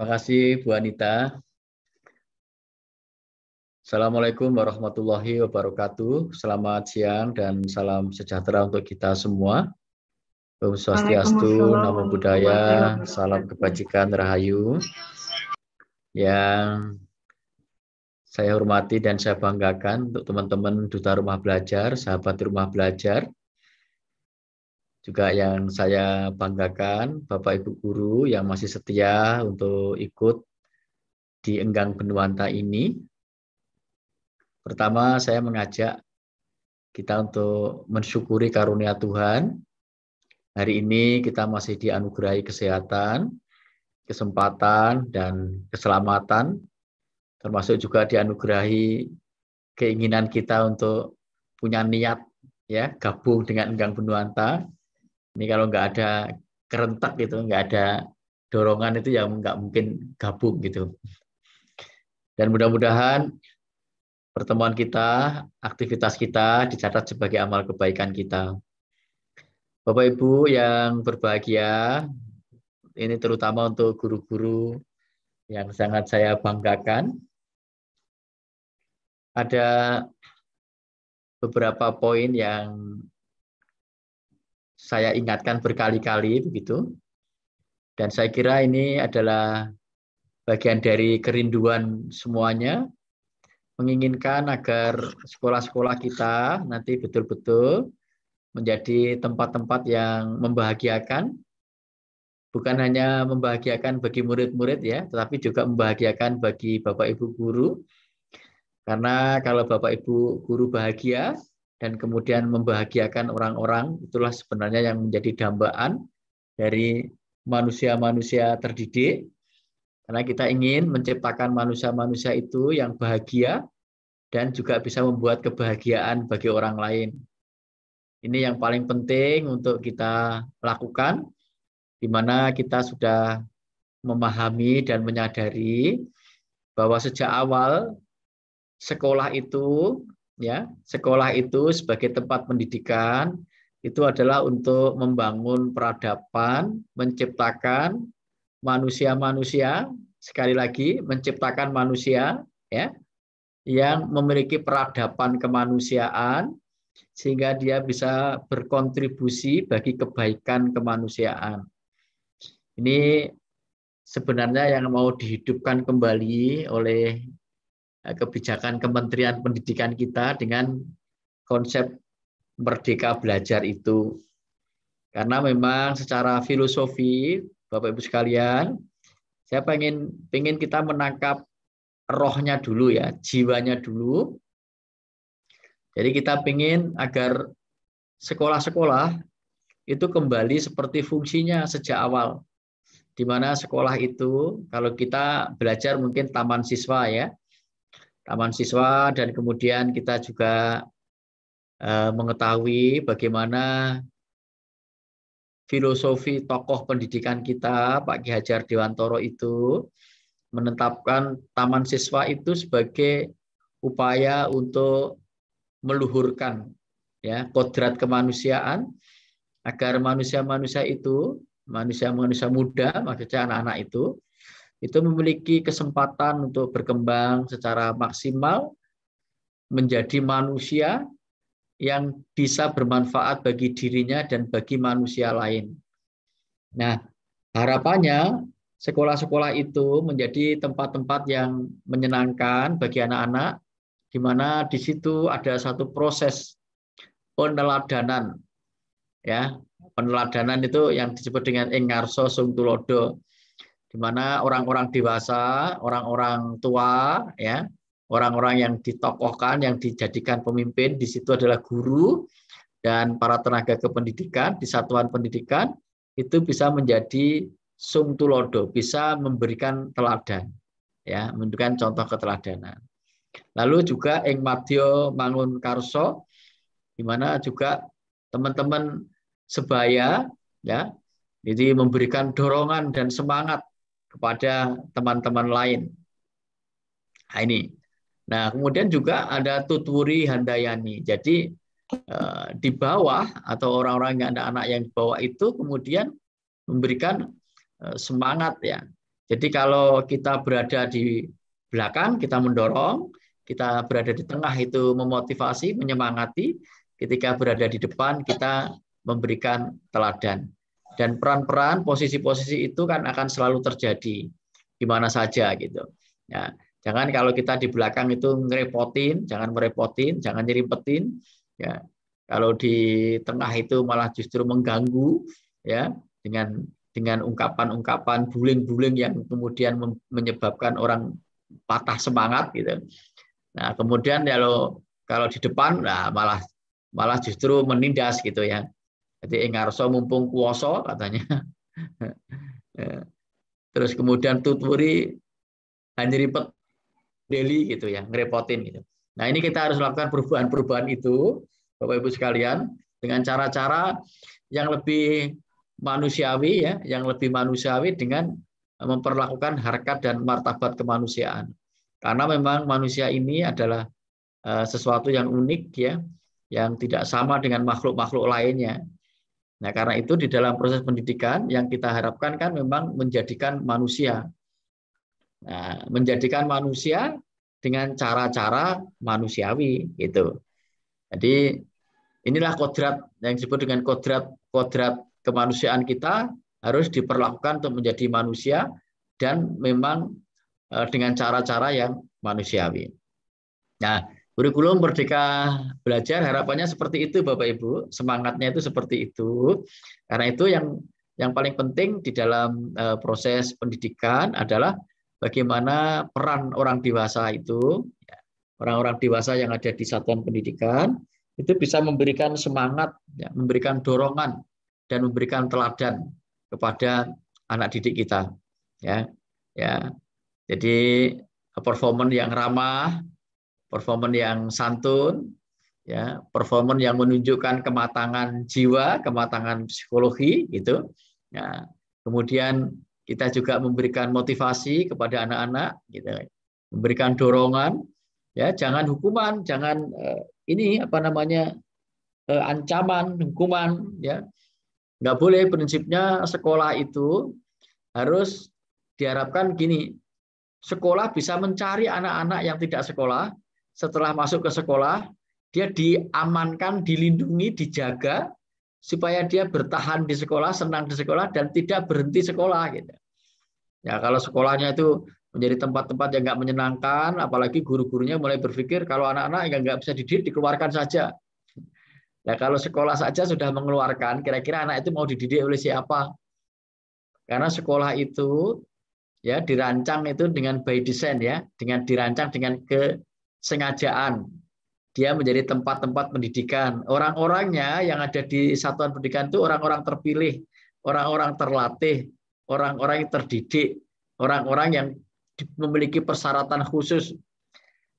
Terima kasih Bu Anita. Assalamualaikum warahmatullahi wabarakatuh. Selamat siang dan salam sejahtera untuk kita semua. Om Swastiastu, Namo Buddhaya, Salam Kebajikan Rahayu. Yang saya hormati dan saya banggakan untuk teman-teman Duta Rumah Belajar, sahabat Rumah Belajar, juga yang saya banggakan Bapak Ibu guru yang masih setia untuk ikut di Enggang Benuanta ini. Pertama, saya mengajak kita untuk mensyukuri karunia Tuhan. Hari ini kita masih dianugerahi kesehatan, kesempatan, dan keselamatan, termasuk juga dianugerahi keinginan kita untuk punya niat ya gabung dengan Enggang Benuanta ini kalau nggak ada kerentak gitu, nggak ada dorongan itu yang nggak mungkin gabung gitu. Dan mudah-mudahan pertemuan kita, aktivitas kita dicatat sebagai amal kebaikan kita. Bapak Ibu yang berbahagia, ini terutama untuk guru-guru yang sangat saya banggakan. Ada beberapa poin yang saya ingatkan berkali-kali begitu. Dan saya kira ini adalah bagian dari kerinduan semuanya menginginkan agar sekolah-sekolah kita nanti betul-betul menjadi tempat-tempat yang membahagiakan bukan hanya membahagiakan bagi murid-murid ya, tetapi juga membahagiakan bagi Bapak Ibu guru. Karena kalau Bapak Ibu guru bahagia, dan kemudian membahagiakan orang-orang itulah sebenarnya yang menjadi dambaan dari manusia-manusia terdidik karena kita ingin menciptakan manusia-manusia itu yang bahagia dan juga bisa membuat kebahagiaan bagi orang lain. Ini yang paling penting untuk kita lakukan di mana kita sudah memahami dan menyadari bahwa sejak awal sekolah itu ya sekolah itu sebagai tempat pendidikan itu adalah untuk membangun peradaban, menciptakan manusia-manusia, sekali lagi menciptakan manusia ya yang memiliki peradaban kemanusiaan sehingga dia bisa berkontribusi bagi kebaikan kemanusiaan. Ini sebenarnya yang mau dihidupkan kembali oleh Eh, kebijakan Kementerian Pendidikan kita dengan konsep merdeka belajar itu. Karena memang secara filosofi Bapak Ibu sekalian, saya pengen pengen kita menangkap rohnya dulu ya, jiwanya dulu. Jadi kita pengen agar sekolah-sekolah itu kembali seperti fungsinya sejak awal. Di mana sekolah itu kalau kita belajar mungkin taman siswa ya, taman siswa dan kemudian kita juga eh, mengetahui bagaimana filosofi tokoh pendidikan kita Pak Ki Hajar Dewantoro itu menetapkan taman siswa itu sebagai upaya untuk meluhurkan ya kodrat kemanusiaan agar manusia-manusia itu manusia-manusia muda maksudnya anak-anak itu itu memiliki kesempatan untuk berkembang secara maksimal menjadi manusia yang bisa bermanfaat bagi dirinya dan bagi manusia lain. Nah, harapannya sekolah-sekolah itu menjadi tempat-tempat yang menyenangkan bagi anak-anak di mana di situ ada satu proses peneladanan. Ya, peneladanan itu yang disebut dengan engarso sungtulodo di mana orang-orang dewasa, orang-orang tua, ya, orang-orang yang ditokohkan, yang dijadikan pemimpin di situ adalah guru dan para tenaga kependidikan di satuan pendidikan itu bisa menjadi sung tulodo, bisa memberikan teladan, ya, memberikan contoh keteladanan. Lalu juga Eng Matio mangun karso di mana juga teman-teman sebaya ya jadi memberikan dorongan dan semangat kepada teman-teman lain. Nah, ini. Nah, kemudian juga ada tuturi Handayani. Jadi eh, di bawah atau orang-orang yang ada anak yang di bawah itu kemudian memberikan eh, semangat ya. Jadi kalau kita berada di belakang kita mendorong, kita berada di tengah itu memotivasi, menyemangati, ketika berada di depan kita memberikan teladan. Dan peran-peran, posisi-posisi itu kan akan selalu terjadi di mana saja gitu. Ya, jangan kalau kita di belakang itu ngerepotin, jangan merepotin, jangan nyeripetin. Ya, kalau di tengah itu malah justru mengganggu ya dengan dengan ungkapan-ungkapan buling-buling yang kemudian menyebabkan orang patah semangat gitu. Nah, kemudian kalau kalau di depan nah malah malah justru menindas gitu ya. Jadi ingarso mumpung kuoso katanya. Ya. Terus kemudian tuturi hanya ribet deli gitu ya, ngerepotin gitu. Nah ini kita harus lakukan perubahan-perubahan itu, Bapak Ibu sekalian, dengan cara-cara yang lebih manusiawi ya, yang lebih manusiawi dengan memperlakukan harkat dan martabat kemanusiaan. Karena memang manusia ini adalah eh, sesuatu yang unik ya, yang tidak sama dengan makhluk-makhluk lainnya. Nah, karena itu di dalam proses pendidikan yang kita harapkan kan memang menjadikan manusia. Nah, menjadikan manusia dengan cara-cara manusiawi gitu. Jadi inilah kodrat yang disebut dengan kodrat kodrat kemanusiaan kita harus diperlakukan untuk menjadi manusia dan memang eh, dengan cara-cara yang manusiawi. Nah, Kurikulum Merdeka Belajar harapannya seperti itu Bapak Ibu, semangatnya itu seperti itu. Karena itu yang yang paling penting di dalam eh, proses pendidikan adalah bagaimana peran orang dewasa itu, ya, orang-orang dewasa yang ada di satuan pendidikan itu bisa memberikan semangat, ya, memberikan dorongan dan memberikan teladan kepada anak didik kita, ya, ya. Jadi performan yang ramah, performan yang santun, ya, performan yang menunjukkan kematangan jiwa, kematangan psikologi gitu. Ya. Kemudian kita juga memberikan motivasi kepada anak-anak gitu. Memberikan dorongan ya, jangan hukuman, jangan eh, ini apa namanya? Eh, ancaman, hukuman ya. Nggak boleh prinsipnya sekolah itu harus diharapkan gini, sekolah bisa mencari anak-anak yang tidak sekolah setelah masuk ke sekolah, dia diamankan, dilindungi, dijaga supaya dia bertahan di sekolah, senang di sekolah dan tidak berhenti sekolah gitu. Ya, kalau sekolahnya itu menjadi tempat-tempat yang nggak menyenangkan, apalagi guru-gurunya mulai berpikir kalau anak-anak yang nggak bisa dididik dikeluarkan saja. Nah, kalau sekolah saja sudah mengeluarkan, kira-kira anak itu mau dididik oleh siapa? Karena sekolah itu ya dirancang itu dengan by design ya, dengan dirancang dengan ke sengajaan. Dia menjadi tempat-tempat pendidikan. Orang-orangnya yang ada di satuan pendidikan itu orang-orang terpilih, orang-orang terlatih, orang-orang yang terdidik, orang-orang yang memiliki persyaratan khusus.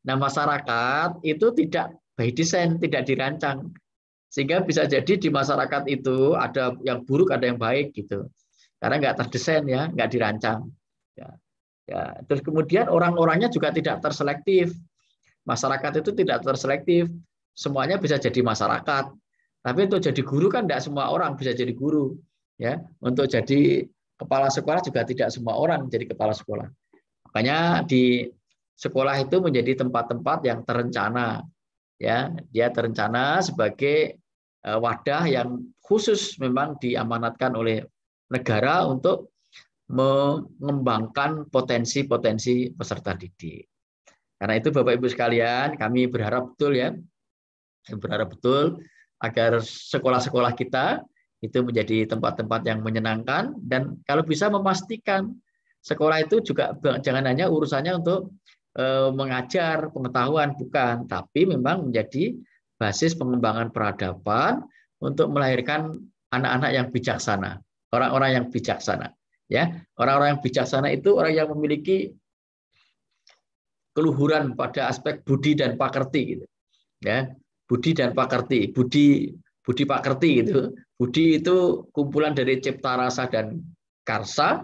Nah, masyarakat itu tidak by design, tidak dirancang. Sehingga bisa jadi di masyarakat itu ada yang buruk, ada yang baik gitu. Karena nggak terdesain ya, nggak dirancang. Ya. Ya. Terus kemudian orang-orangnya juga tidak terselektif. Masyarakat itu tidak terselektif, semuanya bisa jadi masyarakat. Tapi untuk jadi guru kan tidak semua orang bisa jadi guru, ya. Untuk jadi kepala sekolah juga tidak semua orang menjadi kepala sekolah. Makanya di sekolah itu menjadi tempat-tempat yang terencana, ya. Dia terencana sebagai eh, wadah yang khusus memang diamanatkan oleh negara untuk mengembangkan potensi-potensi peserta didik. Karena itu Bapak Ibu sekalian, kami berharap betul ya, berharap betul agar sekolah-sekolah kita itu menjadi tempat-tempat yang menyenangkan dan kalau bisa memastikan sekolah itu juga jangan hanya urusannya untuk eh, mengajar pengetahuan bukan, tapi memang menjadi basis pengembangan peradaban untuk melahirkan anak-anak yang bijaksana, orang-orang yang bijaksana. Ya, orang-orang yang bijaksana itu orang yang memiliki keluhuran pada aspek budi dan pakerti gitu. Ya, budi dan pakerti. Budi budi pakerti gitu. Budi itu kumpulan dari cipta rasa dan karsa.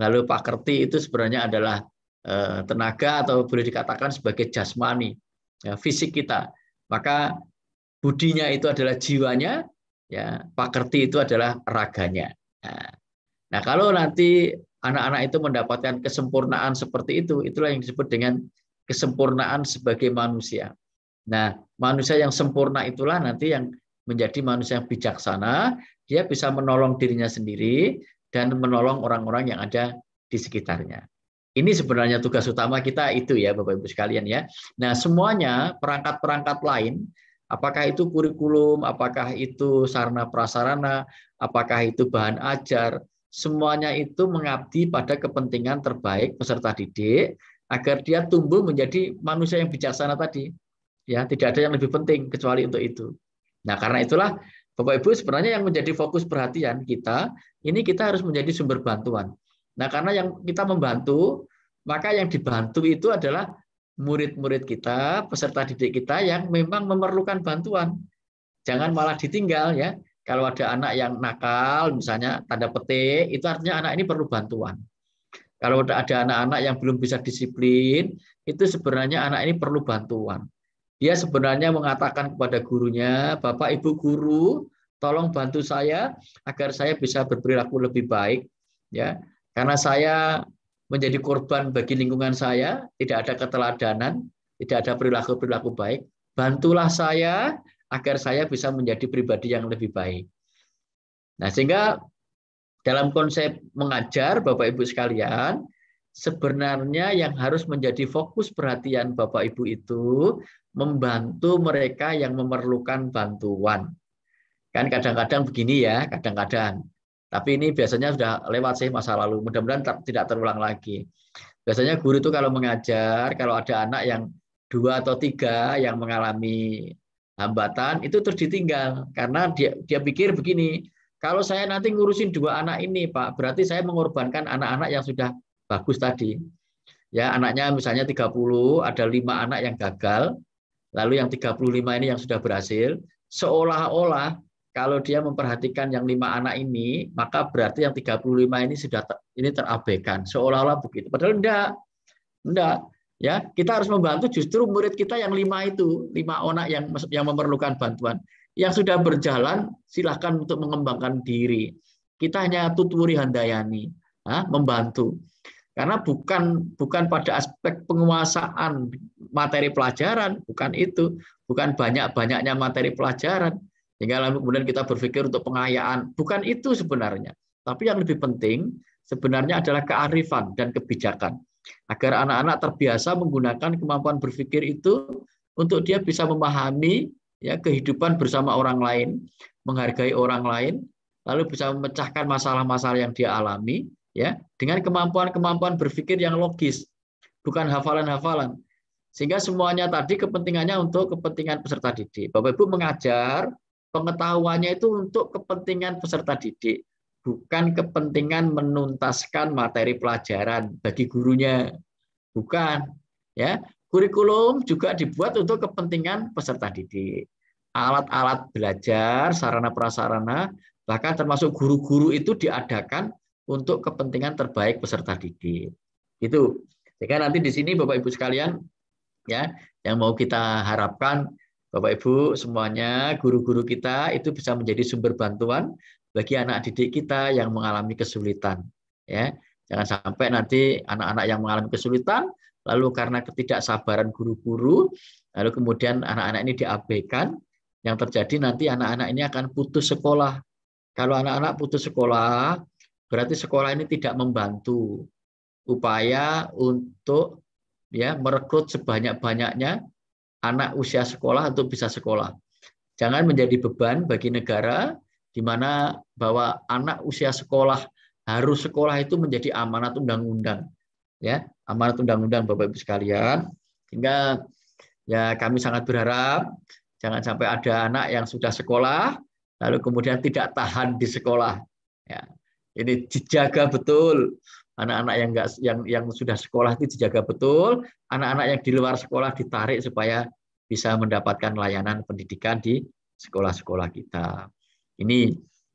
Lalu pakerti itu sebenarnya adalah eh, tenaga atau boleh dikatakan sebagai jasmani, ya, fisik kita. Maka budinya itu adalah jiwanya, ya, pakerti itu adalah raganya. nah, nah kalau nanti anak-anak itu mendapatkan kesempurnaan seperti itu, itulah yang disebut dengan kesempurnaan sebagai manusia. Nah, manusia yang sempurna itulah nanti yang menjadi manusia yang bijaksana, dia bisa menolong dirinya sendiri dan menolong orang-orang yang ada di sekitarnya. Ini sebenarnya tugas utama kita itu ya Bapak Ibu sekalian ya. Nah, semuanya perangkat-perangkat lain apakah itu kurikulum, apakah itu sarana prasarana, apakah itu bahan ajar, semuanya itu mengabdi pada kepentingan terbaik peserta didik agar dia tumbuh menjadi manusia yang bijaksana tadi. Ya, tidak ada yang lebih penting kecuali untuk itu. Nah, karena itulah Bapak Ibu sebenarnya yang menjadi fokus perhatian kita, ini kita harus menjadi sumber bantuan. Nah, karena yang kita membantu, maka yang dibantu itu adalah murid-murid kita, peserta didik kita yang memang memerlukan bantuan. Jangan malah ditinggal ya. Kalau ada anak yang nakal misalnya tanda petik, itu artinya anak ini perlu bantuan. Kalau ada anak-anak yang belum bisa disiplin, itu sebenarnya anak ini perlu bantuan. Dia sebenarnya mengatakan kepada gurunya, Bapak Ibu guru, tolong bantu saya agar saya bisa berperilaku lebih baik, ya. Karena saya menjadi korban bagi lingkungan saya, tidak ada keteladanan, tidak ada perilaku-perilaku baik. Bantulah saya agar saya bisa menjadi pribadi yang lebih baik. Nah, sehingga dalam konsep mengajar Bapak Ibu sekalian, sebenarnya yang harus menjadi fokus perhatian Bapak Ibu itu membantu mereka yang memerlukan bantuan. Kan kadang-kadang begini ya, kadang-kadang. Tapi ini biasanya sudah lewat sih masa lalu. Mudah-mudahan tidak terulang lagi. Biasanya guru itu kalau mengajar, kalau ada anak yang dua atau tiga yang mengalami hambatan itu terus ditinggal karena dia dia pikir begini kalau saya nanti ngurusin dua anak ini, Pak, berarti saya mengorbankan anak-anak yang sudah bagus tadi. Ya, anaknya misalnya 30, ada lima anak yang gagal, lalu yang 35 ini yang sudah berhasil, seolah-olah kalau dia memperhatikan yang lima anak ini, maka berarti yang 35 ini sudah ter, ini terabaikan, seolah-olah begitu. Padahal enggak. Enggak. Ya, kita harus membantu justru murid kita yang lima itu, lima anak yang yang memerlukan bantuan. Yang sudah berjalan, silahkan untuk mengembangkan diri. Kita hanya tuturi handayani, membantu. Karena bukan bukan pada aspek penguasaan materi pelajaran, bukan itu, bukan banyak-banyaknya materi pelajaran. Sehingga lalu kemudian kita berpikir untuk pengayaan, bukan itu sebenarnya. Tapi yang lebih penting sebenarnya adalah kearifan dan kebijakan. Agar anak-anak terbiasa menggunakan kemampuan berpikir itu untuk dia bisa memahami ya kehidupan bersama orang lain, menghargai orang lain, lalu bisa memecahkan masalah-masalah yang dia alami, ya dengan kemampuan-kemampuan berpikir yang logis, bukan hafalan-hafalan. Sehingga semuanya tadi kepentingannya untuk kepentingan peserta didik. Bapak Ibu mengajar pengetahuannya itu untuk kepentingan peserta didik, bukan kepentingan menuntaskan materi pelajaran bagi gurunya. Bukan, ya. Kurikulum juga dibuat untuk kepentingan peserta didik alat-alat belajar, sarana prasarana, bahkan termasuk guru-guru itu diadakan untuk kepentingan terbaik peserta didik. Itu. jadi nanti di sini Bapak Ibu sekalian ya, yang mau kita harapkan Bapak Ibu semuanya guru-guru kita itu bisa menjadi sumber bantuan bagi anak didik kita yang mengalami kesulitan ya. Jangan sampai nanti anak-anak yang mengalami kesulitan lalu karena ketidaksabaran guru-guru lalu kemudian anak-anak ini diabaikan yang terjadi nanti anak-anak ini akan putus sekolah. Kalau anak-anak putus sekolah, berarti sekolah ini tidak membantu upaya untuk ya merekrut sebanyak-banyaknya anak usia sekolah untuk bisa sekolah. Jangan menjadi beban bagi negara di mana bahwa anak usia sekolah harus sekolah itu menjadi amanat undang-undang. Ya, amanat undang-undang Bapak Ibu sekalian. Sehingga ya kami sangat berharap Jangan sampai ada anak yang sudah sekolah lalu kemudian tidak tahan di sekolah. Ya. Ini dijaga betul anak-anak yang enggak yang yang sudah sekolah itu dijaga betul, anak-anak yang di luar sekolah ditarik supaya bisa mendapatkan layanan pendidikan di sekolah-sekolah kita. Ini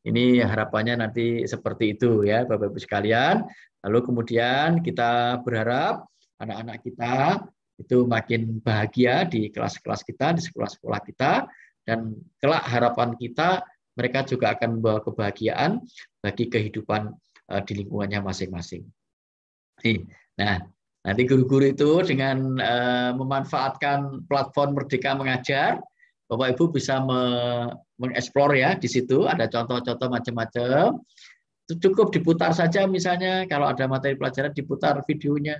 ini harapannya nanti seperti itu ya Bapak Ibu sekalian. Lalu kemudian kita berharap anak-anak kita itu makin bahagia di kelas-kelas kita, di sekolah-sekolah kita, dan kelak harapan kita mereka juga akan membawa kebahagiaan bagi kehidupan eh, di lingkungannya masing-masing. Nah, nanti guru-guru itu dengan eh, memanfaatkan platform Merdeka Mengajar, Bapak Ibu bisa mengeksplor ya di situ ada contoh-contoh macam-macam. Cukup diputar saja misalnya kalau ada materi pelajaran diputar videonya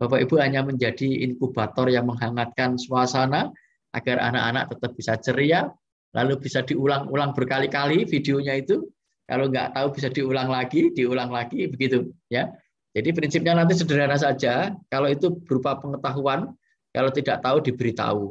Bapak Ibu hanya menjadi inkubator yang menghangatkan suasana agar anak-anak tetap bisa ceria, lalu bisa diulang-ulang berkali-kali videonya itu. Kalau nggak tahu bisa diulang lagi, diulang lagi begitu ya. Jadi prinsipnya nanti sederhana saja. Kalau itu berupa pengetahuan, kalau tidak tahu diberitahu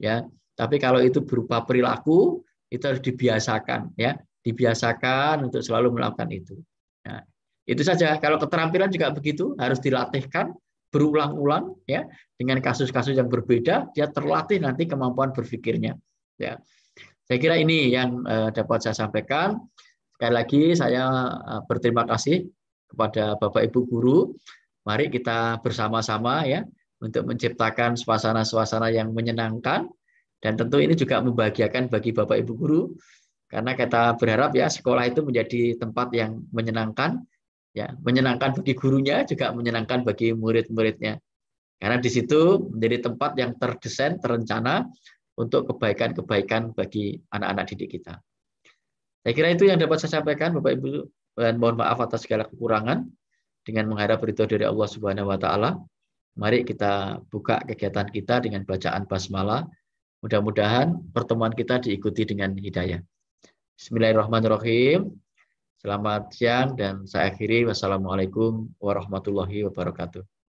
ya. Tapi kalau itu berupa perilaku itu harus dibiasakan ya, dibiasakan untuk selalu melakukan itu. Nah, itu saja. Kalau keterampilan juga begitu, harus dilatihkan berulang-ulang ya dengan kasus-kasus yang berbeda dia terlatih nanti kemampuan berpikirnya ya saya kira ini yang eh, dapat saya sampaikan sekali lagi saya eh, berterima kasih kepada bapak ibu guru mari kita bersama-sama ya untuk menciptakan suasana-suasana yang menyenangkan dan tentu ini juga membahagiakan bagi bapak ibu guru karena kita berharap ya sekolah itu menjadi tempat yang menyenangkan ya menyenangkan bagi gurunya juga menyenangkan bagi murid-muridnya karena di situ menjadi tempat yang terdesain terencana untuk kebaikan-kebaikan bagi anak-anak didik kita. Saya kira itu yang dapat saya sampaikan Bapak Ibu dan mohon maaf atas segala kekurangan dengan mengharap ridho dari Allah Subhanahu wa taala. Mari kita buka kegiatan kita dengan bacaan basmalah. Mudah-mudahan pertemuan kita diikuti dengan hidayah. Bismillahirrahmanirrahim. Selamat siang dan saya akhiri. Wassalamualaikum warahmatullahi wabarakatuh.